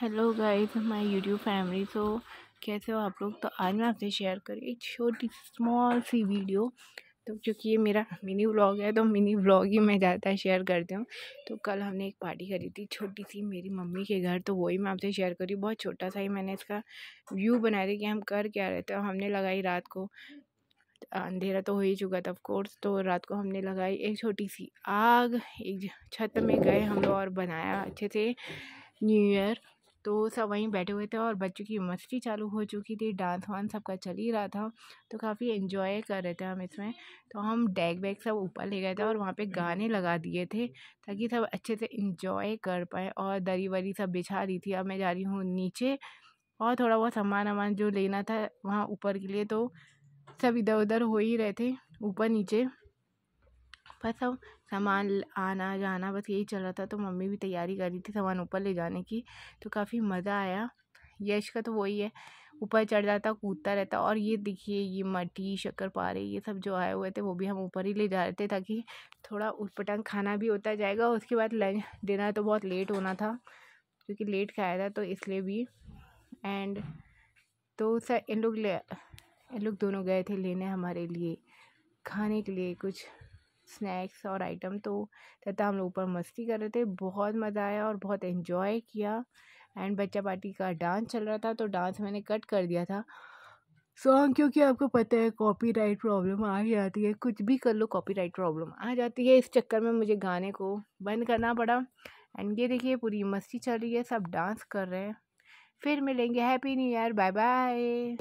hello guys my YouTube family तो कैसे हो आप लोग तो आज मैं आपसे शेयर कर एक छोटी स्मॉल सी वीडियो तो क्योंकि ये मेरा मिनी व्लॉग है तो मिनी व्लॉग ही मैं ज़्यादातर शेयर करती हूँ तो कल हमने एक पार्टी करी थी छोटी सी मेरी मम्मी के घर तो वही मैं आपसे शेयर करी बहुत छोटा सा ही मैंने इसका व्यू बनाया था कि हम कर क्या रहे थे तो हमने लगाई रात को अंधेरा तो हो ही चुका था ऑफकोर्स तो रात को हमने लगाई एक छोटी सी आग एक छत में गए हम लोग और बनाया अच्छे से न्यू ईयर तो सब वहीं बैठे हुए थे और बच्चों की मस्ती चालू हो चुकी थी डांस वांस सबका चल ही रहा था तो काफ़ी इन्जॉय कर रहे थे हम इसमें तो हम डैग बैग सब ऊपर ले गए थे और वहाँ पर गाने लगा दिए थे ताकि सब अच्छे से इन्जॉय कर पाए और दरी वरी सब बिछा दी थी अब मैं जा रही हूँ नीचे और थोड़ा बहुत सामान वामान जो लेना था वहाँ ऊपर के लिए तो सब इधर उधर हो ही रहे थे ऊपर नीचे बस हम सामान आना जाना बस यही चल रहा था तो मम्मी भी तैयारी कर रही थी सामान ऊपर ले जाने की तो काफ़ी मज़ा आया यश का तो वही है ऊपर चढ़ जाता कूदता रहता और ये देखिए ये मटी शक्कर पारे ये सब जो आए हुए थे वो भी हम ऊपर ही ले जा रहे थे ताकि थोड़ा उठपटंग खाना भी होता जाएगा उसके बाद लंच डिनर तो बहुत लेट होना था क्योंकि लेट खाया था तो इसलिए भी एंड तो सर इन लोग ले इन लोग दोनों गए थे लेने हमारे लिए खाने के लिए कुछ स्नैक्स और आइटम तो तथा हम लोग ऊपर मस्ती कर रहे थे बहुत मज़ा आया और बहुत इन्जॉय किया एंड बच्चा पार्टी का डांस चल रहा था तो डांस मैंने कट कर दिया था सॉन्ग क्योंकि आपको पता है कॉपीराइट प्रॉब्लम आ ही जाती है कुछ भी कर लो कॉपीराइट प्रॉब्लम आ जाती है इस चक्कर में मुझे गाने को बंद करना पड़ा एंड ये देखिए पूरी मस्ती चल रही है सब डांस कर रहे हैं फिर मिलेंगे happy new year bye bye